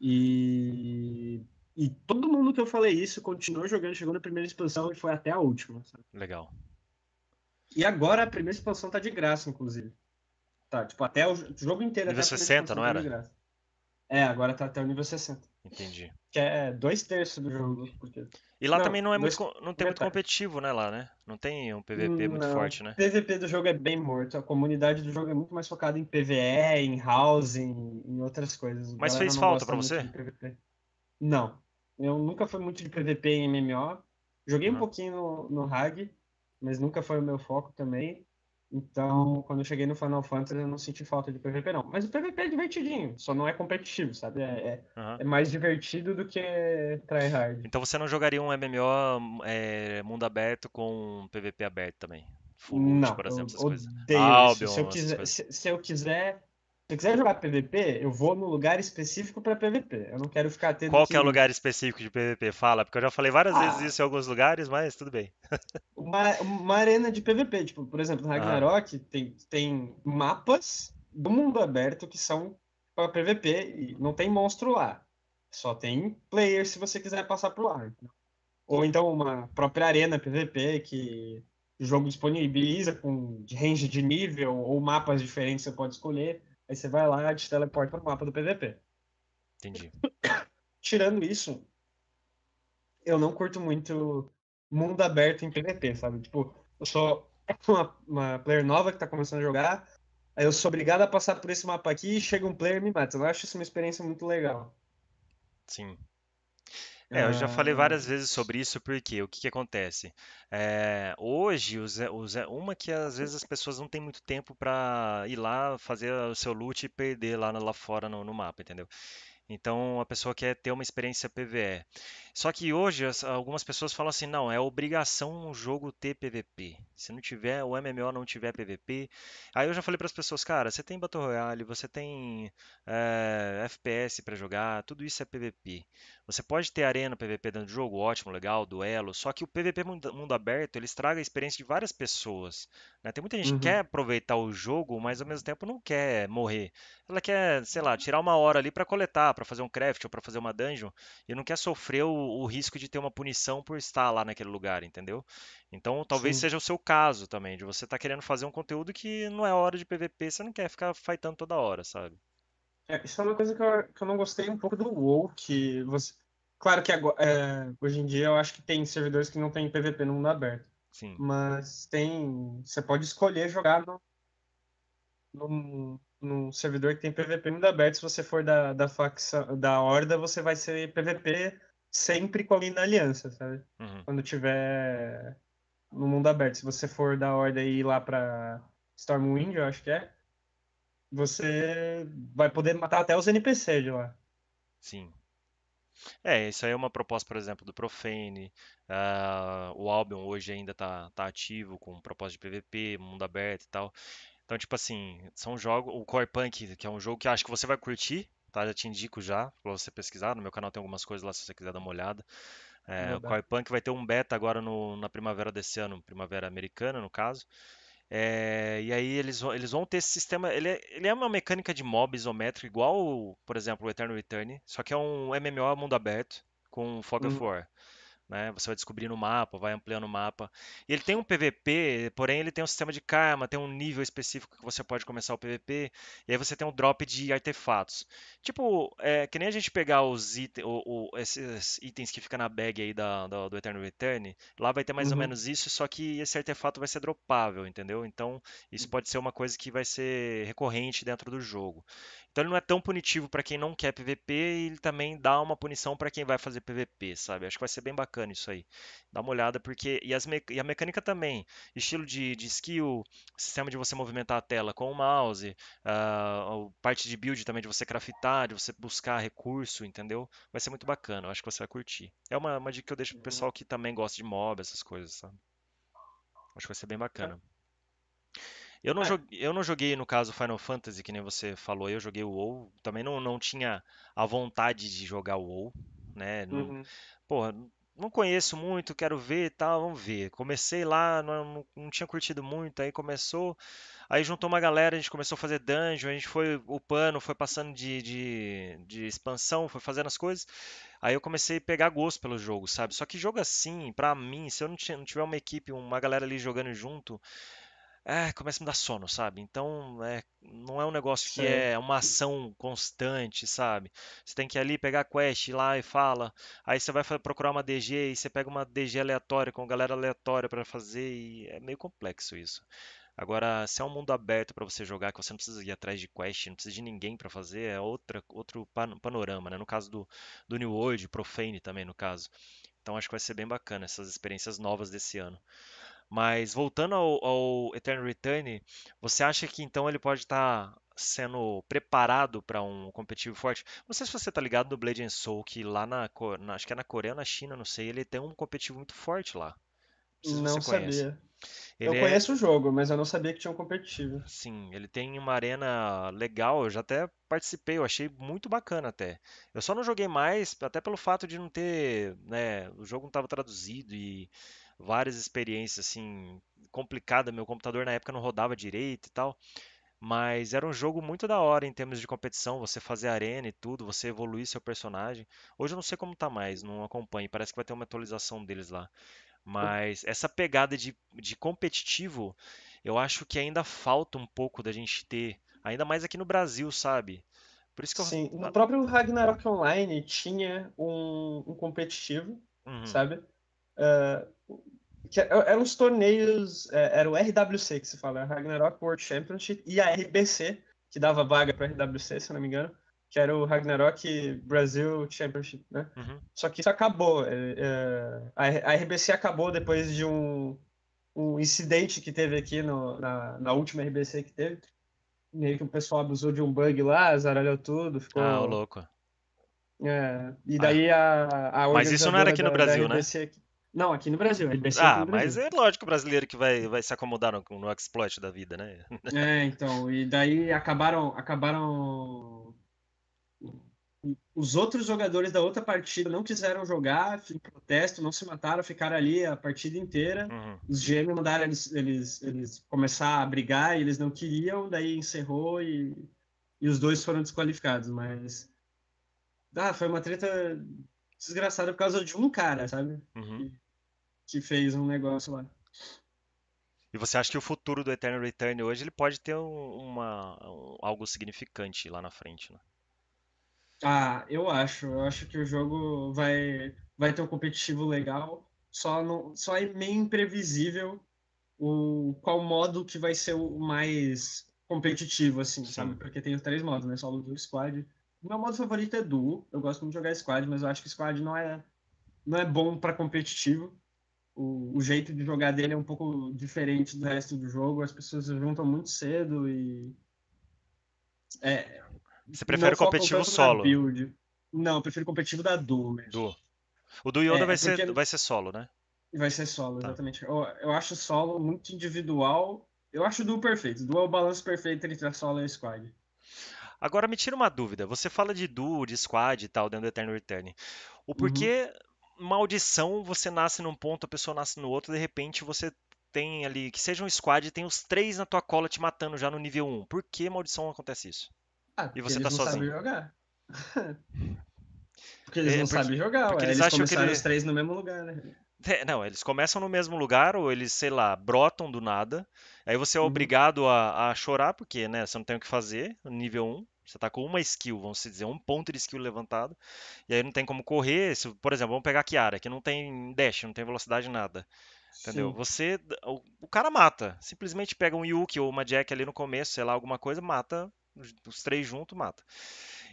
E, e todo mundo que eu falei isso continuou jogando, chegou na primeira expansão e foi até a última. Sabe? Legal. E agora a primeira expansão tá de graça, inclusive. Tá, tipo, até o jogo inteiro. Nível 60, não tá era? É, agora tá até o nível 60. Entendi. Que é dois terços do jogo. Porque... E lá não, também não, é muito, não tem muito competitivo, né, lá, né? Não tem um PVP hum, muito forte, né? O PVP do jogo é bem morto. A comunidade do jogo é muito mais focada em PVE, em house, em, em outras coisas. Mas fez falta para você? Não. Eu nunca fui muito de PVP em MMO. Joguei não. um uhum. pouquinho no, no, RAG, mas nunca foi o meu foco também. Então, quando eu cheguei no Final Fantasy, eu não senti falta de PVP, não. Mas o PVP é divertidinho, só não é competitivo, sabe? É, uhum. é mais divertido do que tryhard. Então você não jogaria um MMO é, mundo aberto com PVP aberto também? Full não, loot, por exemplo, essas coisas. ah se, eu quiser, se, se eu quiser se quiser jogar PVP, eu vou no lugar específico para PVP. Eu não quero ficar tendo. Qual que é o lugar específico de PVP? Fala, porque eu já falei várias ah, vezes isso em alguns lugares, mas tudo bem. (laughs) uma, uma arena de PVP, tipo, por exemplo, no ah. Ragnarok ah. tem, tem mapas do mundo aberto que são para PVP e não tem monstro lá. Só tem player se você quiser passar por ar. Ou então uma própria arena PVP que o jogo disponibiliza com range de nível ou mapas diferentes você pode escolher. Aí você vai lá e te teleporta pro mapa do PVP. Entendi. Tirando isso, eu não curto muito mundo aberto em PVP, sabe? Tipo, eu sou uma, uma player nova que tá começando a jogar, aí eu sou obrigado a passar por esse mapa aqui, e chega um player e me mata. Eu não acho isso uma experiência muito legal. Sim. É, eu já falei ah. várias vezes sobre isso, porque o que, que acontece? É, hoje, uma que às vezes as pessoas não têm muito tempo para ir lá fazer o seu loot e perder lá, lá fora no, no mapa, entendeu? Então, a pessoa quer ter uma experiência PVE. Só que hoje, algumas pessoas falam assim, não, é obrigação um jogo ter PVP. Se não tiver, o MMO não tiver PVP. Aí eu já falei para as pessoas, cara, você tem Battle Royale, você tem é, eh, FPS para jogar, tudo isso é PVP. Você pode ter arena PVP dentro do jogo, ótimo, legal, duelo. Só que o PVP mundo, mundo aberto, ele estraga a experiência de várias pessoas. Né? Tem muita gente uhum. que quer aproveitar o jogo, mas ao mesmo tempo não quer morrer. Ela quer, sei lá, tirar uma hora ali para coletar, para fazer um craft ou para fazer uma dungeon, e não quer sofrer o, o, risco de ter uma punição por estar lá naquele lugar, entendeu? Então talvez Sim. seja o seu caso também, de você estar tá querendo fazer um conteúdo que não é hora de PVP, você não quer ficar fightando toda hora, sabe? É, isso é uma coisa que eu, que eu não gostei um pouco do WoW, que você... Claro que agora, é, hoje em dia eu acho que tem servidores que não tem PVP no mundo aberto. Sim. Mas tem. Você pode escolher jogar no, no num servidor que tem PVP mundo aberto, se você for da, da facção, da horda, você vai ser PVP sempre com alguém da aliança, sabe? Uhum. Quando tiver no mundo aberto. Se você for da horda e ir lá pra Stormwind, eu acho que é, você vai poder matar até os NPC de lá. Sim. É, isso aí é uma proposta, por exemplo, do Profane. Uh, o Albion hoje ainda está tá ativo com proposta de PVP, mundo aberto e tal. Então, tipo assim, são jogos. O Core Punk, que é um jogo que acho que você vai curtir, tá? Já te indico já, pra você pesquisar. No meu canal tem algumas coisas lá se você quiser dar uma olhada. É, o Core Punk vai ter um beta agora no, na primavera desse ano, primavera americana, no caso. É, e aí eles, eles vão ter esse sistema. Ele é, ele é uma mecânica de mob isométrica, igual, por exemplo, o Eternal Return, só que é um MMO mundo aberto com Fog uhum. of hum. War. Né? Você vai descobrindo o mapa, vai ampliando o mapa. E ele tem um PVP, porém ele tem um sistema de karma, tem um nível específico que você pode começar o PVP, e aí você tem um drop de artefatos. Tipo, é, que nem a gente pegar os o, o, esses itens que fica na bag aí da, do Eternal Return, lá vai ter mais uhum. ou menos isso, só que esse artefato vai ser dropável, entendeu? Então, isso hum. pode ser uma coisa que vai ser recorrente dentro do jogo. Então ele não é tão punitivo para quem não quer PVP e ele também dá uma punição para quem vai fazer PVP, sabe? Acho que vai ser bem bacana isso aí. Dá uma olhada, porque. E, me... e a mecânica também. Estilo de, de, skill, sistema de você movimentar a tela com o mouse, uh, parte de build também, de você craftar, de você buscar recurso, entendeu? Vai ser muito bacana, acho que você vai curtir. É uma, uma dica que eu deixo pro pessoal uhum. que também gosta de mob, essas coisas, sabe? Acho que vai ser bem é. bacana. É. Eu não, é. joguei, eu não joguei, no caso, Final Fantasy, que nem você falou, eu joguei o WoW. Também não, não tinha a vontade de jogar o WoW, né? Uhum. Não, porra, não conheço muito, quero ver e tal, vamos ver. Comecei lá, não, não, tinha curtido muito, aí começou. Aí juntou uma galera, a gente começou a fazer dungeon, a gente foi upando, foi passando de, de, de expansão, foi fazendo as coisas. Aí eu comecei a pegar gosto pelo jogo, sabe? Só que jogo assim, pra mim, se eu não tiver uma equipe, uma galera ali jogando junto, é, começa a me dar sono, sabe? Então, é, não é um negócio que Sim. é uma ação constante, sabe? Você tem que ir ali pegar a quest ir lá e fala. Aí você vai procurar uma DG e você pega uma DG aleatória com galera aleatória para fazer e é meio complexo isso. Agora, se é um mundo aberto para você jogar, que você não precisa ir atrás de quest, não precisa de ninguém para fazer, é outra, outro panorama, né? No caso do, do New World, Profane também, no caso. Então, acho que vai ser bem bacana essas experiências novas desse ano. Mas voltando ao, ao Eternal Return, você acha que então ele pode estar tá sendo preparado para um competitivo forte? Não sei se você tá ligado do Blade and Soul, que lá na, na acho que é na Coreia, ou na China, não sei, ele tem um competitivo muito forte lá. Não, não sabia. Ele eu é conheço é... o jogo, mas eu não sabia que tinha um competitivo. Sim, ele tem uma arena legal, eu já até participei, eu achei muito bacana até. Eu só não joguei mais, até pelo fato de não ter, né, o jogo não estava traduzido e várias experiências assim complicada, meu computador na época não rodava direito e tal. Mas era um jogo muito da hora em termos de competição, você fazer arena e tudo, você evoluir seu personagem. Hoje eu não sei como tá mais, não acompanho, parece que vai ter uma atualização deles lá. Mas essa pegada de, de competitivo, eu acho que ainda falta um pouco da gente ter, ainda mais aqui no Brasil, sabe? Por isso que eu... Sim, no próprio Ragnarok Online tinha um, um competitivo, uhum. sabe? Uh, que eram é, os é torneios, é, era o RWC que se fala, Ragnarok World Championship, e a RBC, que dava vaga para RWC, se não me engano, que era o Ragnarok Brasil Championship, né? Uhum. Só que isso acabou. a RBC acabou depois de um, um incidente que teve aqui no, na, na última RBC que teve. Meio que o pessoal abusou de um bug lá, zaralhou tudo, ficou. Ah, o louco. É, e daí ah. a, a Mas isso não era aqui no da, Brasil, RBC, né? Não, aqui no Brasil. Ele vai ser ah, mas é lógico o brasileiro que vai, vai se acomodar no, no exploit da vida, né? É, então. E daí acabaram, acabaram. Os outros jogadores da outra partida não quiseram jogar, em protesto, não se mataram, ficaram ali a partida inteira. Uhum. Os GM mandaram eles, eles, eles começar a brigar e eles não queriam, daí encerrou e, e os dois foram desqualificados. Mas. Ah, foi uma treta desgraçada por causa de um cara, sabe? Uhum que fez um negócio lá. E você acha que o futuro do Eternal Return hoje ele pode ter uma, um, algo significante lá na frente, né? Ah, eu acho. Eu acho que o jogo vai, vai ter um competitivo legal. Só, não, só é meio imprevisível o qual modo que vai ser o mais competitivo, assim, Sim. sabe? Porque tem os três modos, né? Solo, duo e squad. O meu modo favorito é duo. Eu gosto muito de jogar squad, mas eu acho que squad não é, não é bom para competitivo o, o, jeito de jogar dele é um pouco diferente do resto do jogo, as pessoas se juntam muito cedo e. É, Você prefere o competitivo solo? Não, eu prefiro competitivo da Duo mesmo. Duo. O do Yoda é, vai, é ser, porque... vai ser solo, né? Vai ser solo, tá. exatamente. Eu, eu acho solo muito individual. Eu acho o duo perfeito. Duo é o balanço perfeito entre a solo e a squad. Agora me tira uma dúvida. Você fala de duo, de squad e tal dentro do Eternal Return. O uhum. porquê uhum maldição, você nasce num ponto, a pessoa nasce no outro, de repente você tem ali, que seja um squad, tem os três na tua cola te matando já no nível 1. Por que maldição acontece isso? Ah, e você tá sozinho. jogar. (laughs) porque eles é, não porque, sabem jogar, porque ué. eles, acham começaram ele... os três no mesmo lugar, né? É, não, eles começam no mesmo lugar ou eles, sei lá, brotam do nada. Aí você é uhum. obrigado a, a, chorar, porque né, você não tem o que fazer, no nível 1. Você está com uma skill, vamos dizer, um ponto de skill levantado, e aí não tem como correr. Se, por exemplo, vamos pegar a Kiara, que não tem dash, não tem velocidade, nada. Entendeu? Sim. Você. O, o, cara mata. Simplesmente pega um Yuki ou uma Jack ali no começo, sei lá, alguma coisa, mata. Os três juntos, mata.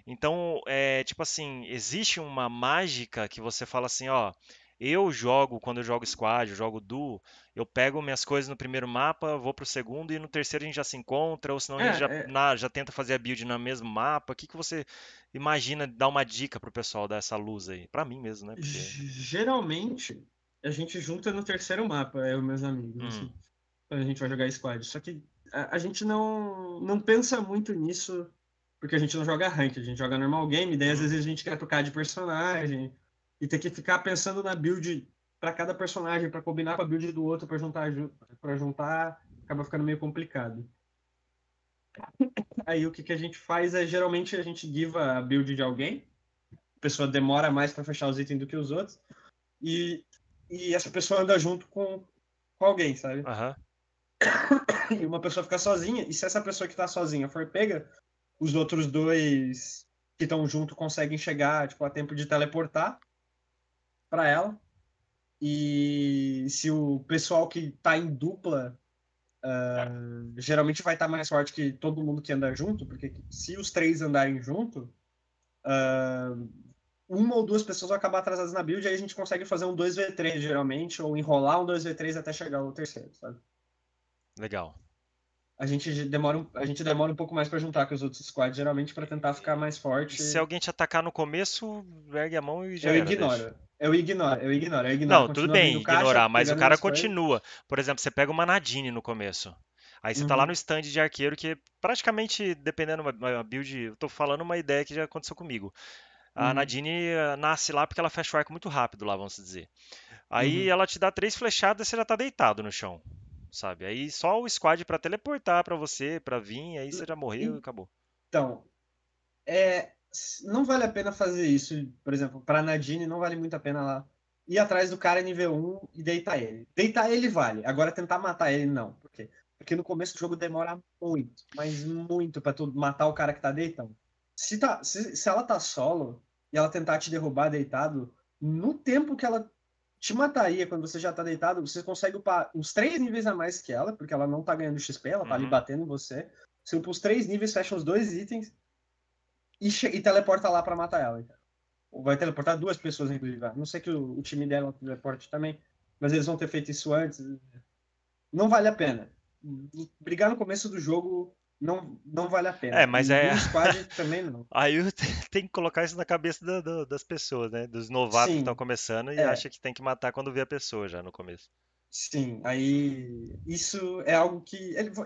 Então, é tipo assim, existe uma mágica que você fala assim, ó. Eu jogo, quando eu jogo squad, eu jogo duo, eu pego minhas coisas no primeiro mapa, vou pro segundo e no terceiro a gente já se encontra, ou senão é, a gente é, já, é... na, já, tenta fazer a build no mesmo mapa. O que, que você imagina dar uma dica pro pessoal dessa luz aí? Pra mim mesmo, né? Porque... Geralmente a gente junta no terceiro mapa, eu e meus amigos, assim, hum. assim, quando a gente vai jogar squad. Só que a, a gente não, não pensa muito nisso porque a gente não joga rank, a gente joga normal game, daí às uhum. vezes a gente quer trocar de personagem, e ter que ficar pensando na build para cada personagem, para combinar com a build do outro, para juntar, para juntar, acaba ficando meio complicado. Aí o que, que a gente faz é geralmente a gente give a build de alguém, a pessoa demora mais para fechar os itens do que os outros, e, e essa pessoa anda junto com, com alguém, sabe? Uhum. E uma pessoa fica sozinha, e se essa pessoa que tá sozinha for pega, os outros dois que estão junto conseguem chegar tipo, a tempo de teleportar para ela. E se o pessoal que tá em dupla uh, geralmente vai estar tá mais forte que todo mundo que anda junto, porque se os três andarem junto, uh, uma ou duas pessoas vão acabar atrasadas na build, aí a gente consegue fazer um 2v3 geralmente, ou enrolar um 2v3 até chegar o terceiro, sabe? Legal a gente demora, a gente demora um pouco mais para juntar com os outros squads, geralmente para tentar ficar mais forte. Se alguém te atacar no começo, ergue a mão e já Eu era, ignoro. Deixa. Eu ignoro, eu ignoro, eu ignoro. Não, tudo bem, caixa, ignorar, mas o cara continua. Por exemplo, você pega uma Nadine no começo. Aí você uhum. tá lá uhum. no stand de arqueiro, que praticamente, dependendo da build, eu tô falando uma ideia que já aconteceu comigo. A uhum. Nadine eh, nasce lá porque ela fecha o arco muito rápido lá, vamos dizer. Aí uhum. ela te dá três flechadas e você já tá deitado no chão sabe? Aí só o squad para teleportar para você, para vir, aí você já morreu e acabou. Então, é, não vale a pena fazer isso, por exemplo, para Nadine não vale muito a pena lá ir atrás do cara nível 1 e deitar ele. Deitar ele vale, agora tentar matar ele não, porque porque no começo do jogo demora muito, mas muito para tu matar o cara que tá deitando. Se tá, se, se ela tá solo e ela tentar te derrubar deitado, no tempo que ela te mataria quando você já tá deitado, você consegue upar uns três níveis a mais que ela, porque ela não tá ganhando XP, ela tá uhum. ali batendo em você. Você upa os três níveis, fecha os dois itens e, e teleporta lá para matar ela. Então. Ou vai teleportar duas pessoas, inclusive. Não sei que o, o time dela teleporte também, mas eles vão ter feito isso antes. Não vale a pena. Brigar no começo do jogo não, não vale a pena. É, mas e é. (laughs) também não. Aí tem que colocar isso na cabeça do, do, das pessoas, né? Dos novatos Sim, que estão começando e é. acha que tem que matar quando vê a pessoa já no começo. Sim, aí isso é algo que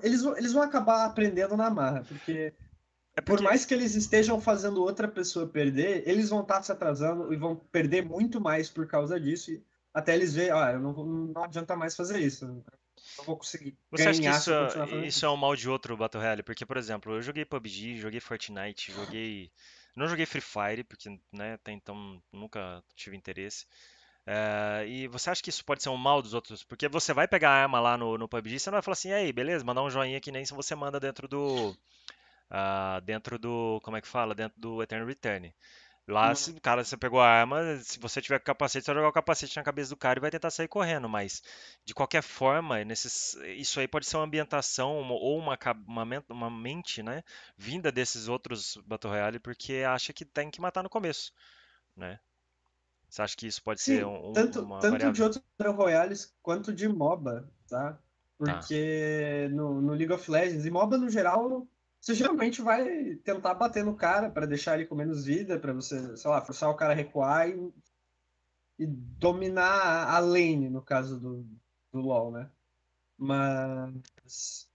eles, eles vão acabar aprendendo na marra, porque, é porque... por mais que eles estejam fazendo outra pessoa perder, eles vão estar tá se atrasando e vão perder muito mais por causa disso, até eles verem, ah, eu não, não adianta mais fazer isso, eu vou conseguir. Você acha que é isso, isso é um mal de outro Battle Royale? Porque, por exemplo, eu joguei PUBG, joguei Fortnite, joguei. Não joguei Free Fire, porque né, até então nunca tive interesse. É, e você acha que isso pode ser um mal dos outros? Porque você vai pegar a arma lá no, no PUBG, você não vai falar assim, aí, beleza, mandar um joinha que nem se você manda dentro do. Uh, dentro do. Como é que fala? Dentro do Eternal Return. Lá, uhum. cara, você pegou a arma, se você tiver capacete, você vai jogar o capacete na cabeça do cara e vai tentar sair correndo. Mas, de qualquer forma, nesses, isso aí pode ser uma ambientação uma, ou uma, uma, uma, mente, né? Vinda desses outros Battle Royale, porque acha que tem que matar no começo, né? Você acha que isso pode Sim, ser um, tanto, uma Tanto variável? de outros Battle Royales quanto de MOBA, tá? tá? Porque no, no League of Legends, e MOBA no geral, você geralmente vai tentar bater no cara para deixar ele com menos vida, para você, sei lá, forçar o cara a recuar e, e dominar a lane, no caso do, do LoL, né? Mas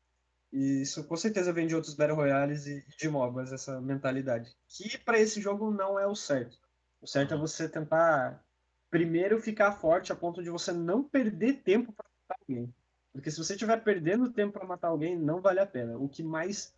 isso com certeza vem de outros Battle Royales e de MOBAs, essa mentalidade. Que para esse jogo não é o certo. O certo é você tentar primeiro ficar forte a ponto de você não perder tempo para matar alguém. Porque se você estiver perdendo tempo para matar alguém, não vale a pena. O que mais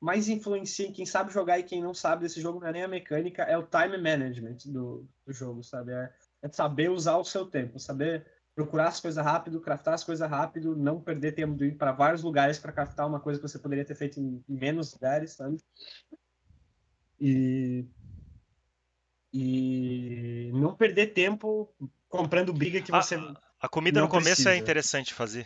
mais influencia em quem sabe jogar e quem não sabe desse jogo não é nem a mecânica, é o time management do, do jogo, sabe? É, é, saber usar o seu tempo, saber procurar as coisas rápido, craftar as coisas rápido, não perder tempo de ir para vários lugares para craftar uma coisa que você poderia ter feito em menos lugares, sabe? E e não perder tempo comprando briga que você a, a comida no começo é precisa. é interessante fazer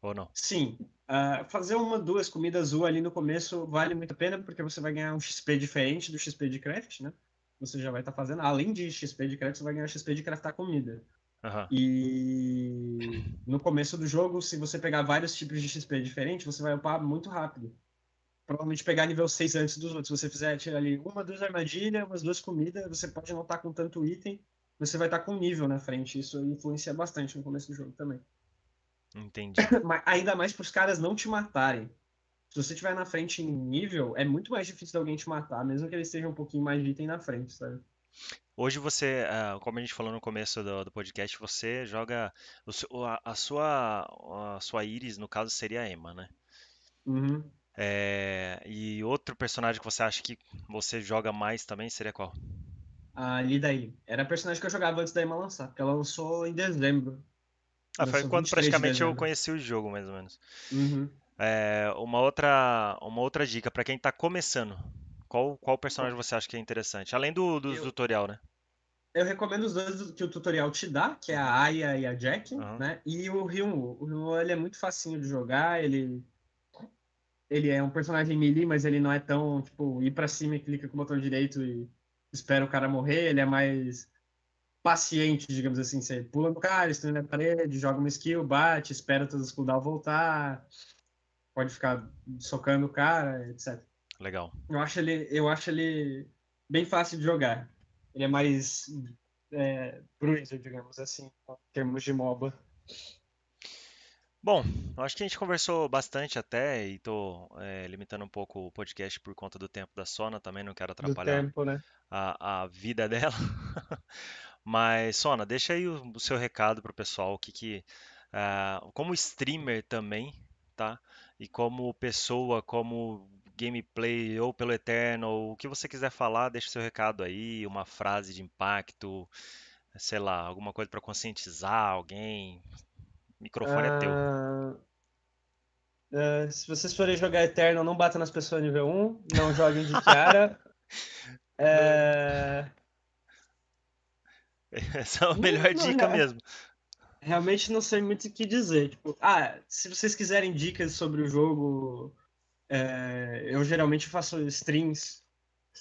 ou não? Sim, ah, fazer uma, duas comidas U ali no começo vale muito a pena, porque você vai ganhar um XP diferente do XP de craft, né? Você já vai estar tá fazendo. Além de XP de craft, você vai ganhar XP de craftar comida. Uhum. E no começo do jogo, se você pegar vários tipos de XP diferentes, você vai upar muito rápido. Provavelmente pegar nível 6 antes dos outros. Se você fizer tirar ali uma, duas armadilhas, umas duas comidas, você pode não estar tá com tanto item, você vai estar tá com nível na frente. Isso influencia bastante no começo do jogo também. Entendi. (coughs) Ainda mais para os caras não te matarem. Se você estiver na frente em nível, é muito mais difícil de alguém te matar, mesmo que ele esteja um pouquinho mais de item na frente, sabe? Hoje você, ah, como a gente falou no começo do, do podcast, você joga a, sua a sua Iris, no caso seria a Emma, né? Uhum. É, e outro personagem que você acha que você joga mais também seria qual? A Lidaí. Era a personagem que eu jogava antes da Emma lançar, porque ela lançou em dezembro. Ah, foi quando praticamente eu conheci o jogo, mais ou menos. Uhum. É, uma, outra, uma outra dica para quem tá começando. Qual, qual personagem você acha que é interessante? Além do, do eu, tutorial, né? Eu recomendo os dois que o tutorial te dá, que é a Aya e a Jack, uhum. né? E o Ryunwoo. O Ryunwoo, ele é muito facinho de jogar, ele... Ele é um personagem melee, mas ele não é tão, tipo, ir pra cima e clica com o botão direito e espera o cara morrer. Ele é mais paciente, digamos assim. Você pula no cara, estende na parede, joga uma skill, bate, espera todas as cooldowns voltar, pode ficar socando o cara, etc. Legal. Eu acho ele, eu acho ele bem fácil de jogar. Ele é mais é, bruiser, digamos assim, em termos de MOBA. Bom, eu acho que a gente conversou bastante até e tô é, limitando um pouco o podcast por conta do tempo da Sona também, não quero atrapalhar tempo, né? a, a, vida (laughs) dela. Mas, Sona, deixa aí o, o seu recado para o pessoal, que, que uh, como streamer também, tá? E como pessoa, como gameplay ou pelo Eternal, o que você quiser falar, deixa seu recado aí, uma frase de impacto, sei lá, alguma coisa para conscientizar alguém. O microfone é teu. Uh, se vocês forem jogar Eternal, não bata nas pessoas nível 1, não joguem de Tiara. (laughs) é... (laughs) Essa é a melhor não, dica não, né? mesmo. Realmente não sei muito o que dizer. Tipo, ah, se vocês quiserem dicas sobre o jogo, é, eu geralmente faço strings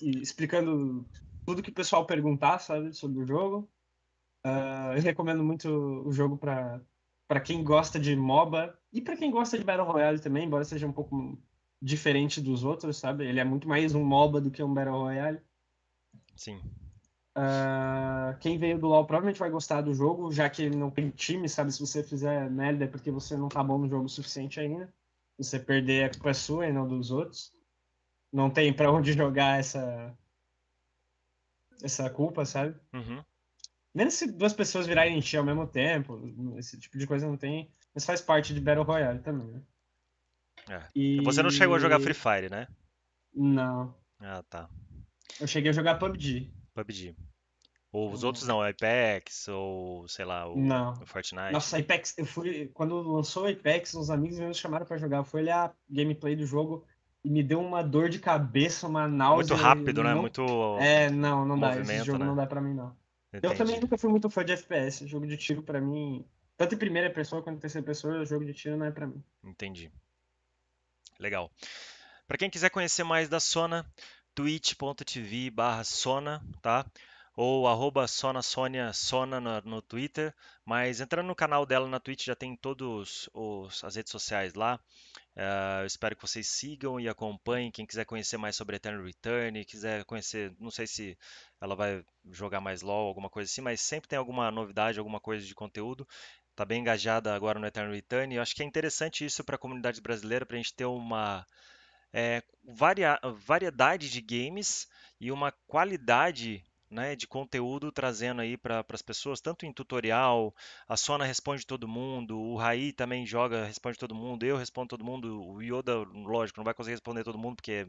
explicando tudo que o pessoal perguntar, sabe, sobre o jogo. Uh, eu recomendo muito o jogo para para quem gosta de MOBA e para quem gosta de Battle Royale também, embora seja um pouco diferente dos outros, sabe? Ele é muito mais um MOBA do que um Battle Royale. Sim. Uh, quem veio do LoL provavelmente vai gostar do jogo, já que não tem time, sabe? Se você fizer merda é porque você não tá bom no jogo o suficiente ainda. Se você perder, a é culpa é sua e não dos outros. Não tem para (laughs) onde jogar essa essa culpa, sabe? Uhum. Menos se duas pessoas virarem ti ao mesmo tempo, esse tipo de coisa não tem. Mas faz parte de Battle Royale também, né? É. E... Então você não chegou a jogar Free Fire, né? Não. Ah, tá. Eu cheguei a jogar PUBG. PUBG. Ou os outros não, Apex, ou sei lá, o, não. Fortnite. Nossa, Apex, eu fui. Quando lançou o Apex, uns amigos me chamaram para jogar. Foi olhar gameplay do jogo e me deu uma dor de cabeça, uma náusea. Muito rápido, né? não... né? Muito. É, não, não dá. Esse jogo né? não dá pra mim, não. Entendi. Eu também nunca fui muito fã de FPS. Jogo de tiro, para mim. Tanto em primeira pessoa quanto em terceira pessoa, jogo de tiro não é para mim. Entendi. Legal. Para quem quiser conhecer mais da Sona, twitch.tv barra Sona, tá? Ou arroba Sona Sônia Sona no, no, Twitter. Mas entrando no canal dela na Twitch já tem todas as redes sociais lá. Uh, espero que vocês sigam e acompanhem. Quem quiser conhecer mais sobre Eternal Return, quiser conhecer, não sei se ela vai jogar mais LOL, alguma coisa assim, mas sempre tem alguma novidade, alguma coisa de conteúdo está bem engajada agora no Eternal Return. E eu acho que é interessante isso para a comunidade brasileira, para a gente ter uma é, varia, variedade de games e uma qualidade né, de conteúdo trazendo aí para as pessoas, tanto em tutorial, a Sona responde todo mundo, o Raí também joga, responde todo mundo, eu respondo todo mundo, o Yoda, lógico, não vai conseguir responder todo mundo porque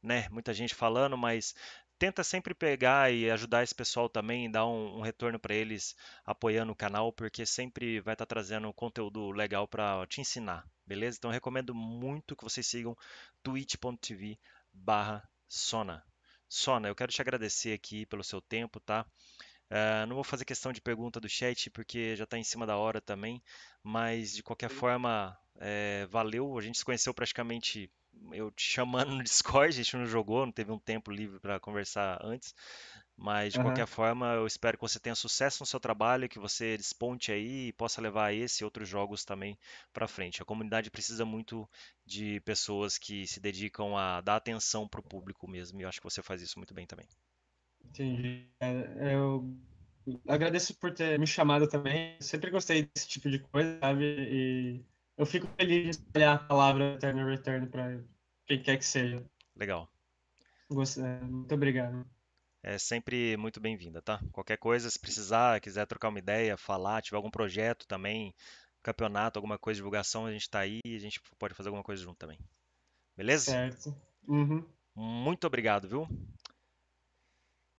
né, muita gente falando, mas tenta sempre pegar e ajudar esse pessoal também, dar um, um retorno para eles apoiando o canal, porque sempre vai estar tá trazendo conteúdo legal para te ensinar, beleza? Então recomendo muito que vocês sigam twitch.tv barra Sona. Sona, eu quero te agradecer aqui pelo seu tempo, tá? Uh, não vou fazer questão de pergunta do chat, porque já está em cima da hora também, mas de qualquer forma, é, valeu. A gente se conheceu praticamente eu te chamando no Discord, a gente não jogou, não teve um tempo livre para conversar antes. Mas de uhum. qualquer forma, eu espero que você tenha sucesso no seu trabalho, que você desponte aí e possa levar esse e outros jogos também para frente. A comunidade precisa muito de pessoas que se dedicam a dar atenção para o público mesmo, e eu acho que você faz isso muito bem também. Entendi. É, eu agradeço por ter me chamado também. sempre gostei desse tipo de coisa, sabe? E eu fico feliz de espalhar a palavra Eternal Return para quem quer que seja. Legal. É, muito obrigado. É sempre muito bem-vinda, tá? Qualquer coisa, se precisar, quiser trocar uma ideia, falar, tiver algum projeto também, campeonato, alguma coisa, divulgação, a gente está aí, e a gente pode fazer alguma coisa junto também. Beleza? Certo. Uhum. Muito obrigado, viu?